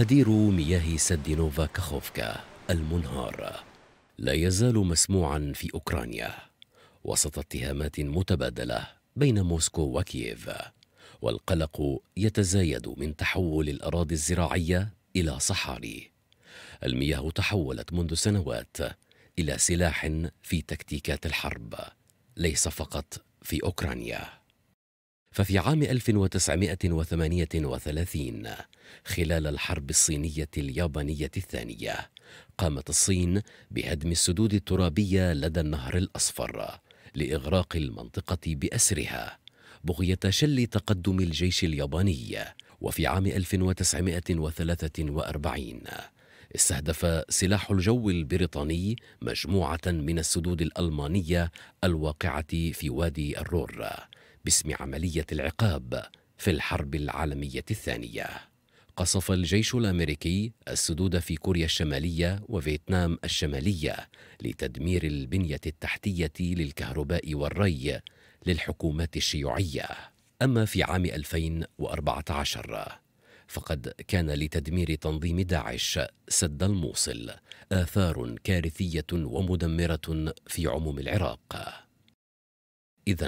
هدير مياه سد نوفا كاخوفكا المنهار لا يزال مسموعا في أوكرانيا وسط اتهامات متبادلة بين موسكو وكييف والقلق يتزايد من تحول الأراضي الزراعية إلى صحاري المياه تحولت منذ سنوات إلى سلاح في تكتيكات الحرب ليس فقط في أوكرانيا ففي عام 1938 خلال الحرب الصينية اليابانية الثانية قامت الصين بهدم السدود الترابية لدى النهر الأصفر لإغراق المنطقة بأسرها بغية شل تقدم الجيش الياباني وفي عام 1943 استهدف سلاح الجو البريطاني مجموعة من السدود الألمانية الواقعة في وادي الرور باسم عملية العقاب في الحرب العالمية الثانية قصف الجيش الامريكي السدود في كوريا الشماليه وفيتنام الشماليه لتدمير البنيه التحتيه للكهرباء والري للحكومات الشيوعيه اما في عام 2014 فقد كان لتدمير تنظيم داعش سد الموصل اثار كارثيه ومدمره في عموم العراق اذا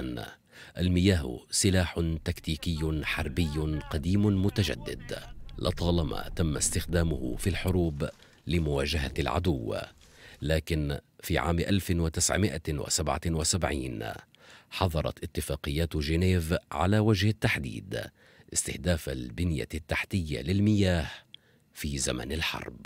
المياه سلاح تكتيكي حربي قديم متجدد لطالما تم استخدامه في الحروب لمواجهة العدو لكن في عام 1977 حظرت اتفاقيات جنيف على وجه التحديد استهداف البنية التحتية للمياه في زمن الحرب